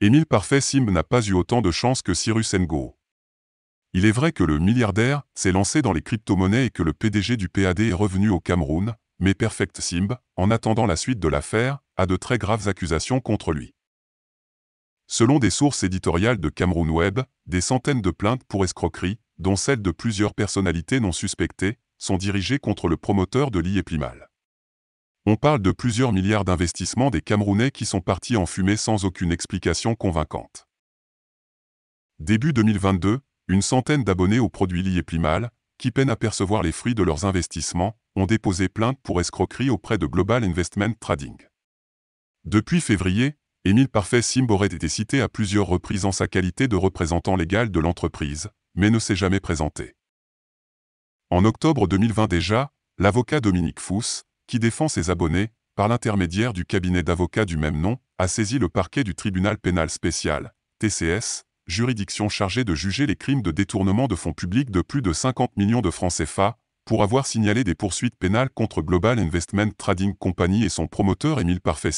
Émile Parfait Simb n'a pas eu autant de chance que Cyrus Ngo. Il est vrai que le milliardaire s'est lancé dans les crypto-monnaies et que le PDG du PAD est revenu au Cameroun, mais Perfect Simb, en attendant la suite de l'affaire, a de très graves accusations contre lui. Selon des sources éditoriales de Cameroun Web, des centaines de plaintes pour escroquerie, dont celles de plusieurs personnalités non suspectées, sont dirigées contre le promoteur de l'IEPIMAL. On parle de plusieurs milliards d'investissements des Camerounais qui sont partis en fumée sans aucune explication convaincante. Début 2022, une centaine d'abonnés aux produits liés Plimal, qui peinent à percevoir les fruits de leurs investissements, ont déposé plainte pour escroquerie auprès de Global Investment Trading. Depuis février, Émile Parfait simboret était cité à plusieurs reprises en sa qualité de représentant légal de l'entreprise, mais ne s'est jamais présenté. En octobre 2020 déjà, l'avocat Dominique Fouss, qui défend ses abonnés, par l'intermédiaire du cabinet d'avocats du même nom, a saisi le parquet du tribunal pénal spécial, TCS, juridiction chargée de juger les crimes de détournement de fonds publics de plus de 50 millions de francs CFA, pour avoir signalé des poursuites pénales contre Global Investment Trading Company et son promoteur Émile parfait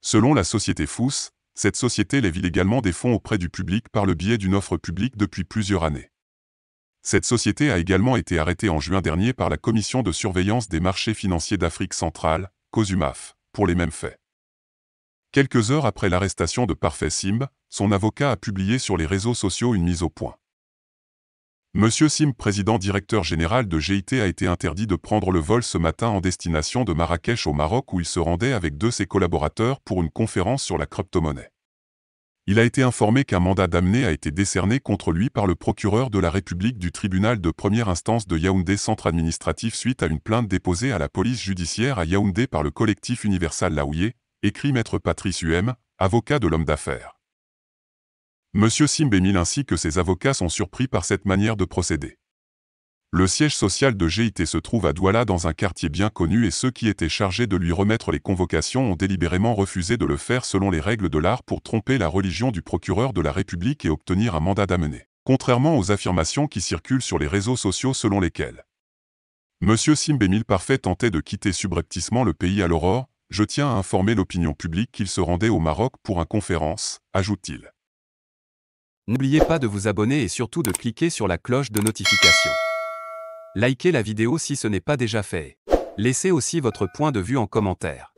Selon la société Fous, cette société lève également des fonds auprès du public par le biais d'une offre publique depuis plusieurs années. Cette société a également été arrêtée en juin dernier par la Commission de surveillance des marchés financiers d'Afrique centrale, COSUMAF, pour les mêmes faits. Quelques heures après l'arrestation de Parfait Simb, son avocat a publié sur les réseaux sociaux une mise au point. Monsieur Sim, président directeur général de GIT, a été interdit de prendre le vol ce matin en destination de Marrakech au Maroc où il se rendait avec deux de ses collaborateurs pour une conférence sur la cryptomonnaie il a été informé qu'un mandat d'amener a été décerné contre lui par le procureur de la République du tribunal de première instance de Yaoundé Centre administratif suite à une plainte déposée à la police judiciaire à Yaoundé par le collectif Universal Laouye, écrit maître Patrice UM, avocat de l'homme d'affaires. Monsieur Simbémil ainsi que ses avocats sont surpris par cette manière de procéder. Le siège social de GIT se trouve à Douala dans un quartier bien connu et ceux qui étaient chargés de lui remettre les convocations ont délibérément refusé de le faire selon les règles de l'art pour tromper la religion du procureur de la République et obtenir un mandat d'amener. Contrairement aux affirmations qui circulent sur les réseaux sociaux selon lesquelles M. Simbémil Parfait tentait de quitter subrepticement le pays à l'aurore, je tiens à informer l'opinion publique qu'il se rendait au Maroc pour une conférence, ajoute-t-il. N'oubliez pas de vous abonner et surtout de cliquer sur la cloche de notification. Likez la vidéo si ce n'est pas déjà fait. Laissez aussi votre point de vue en commentaire.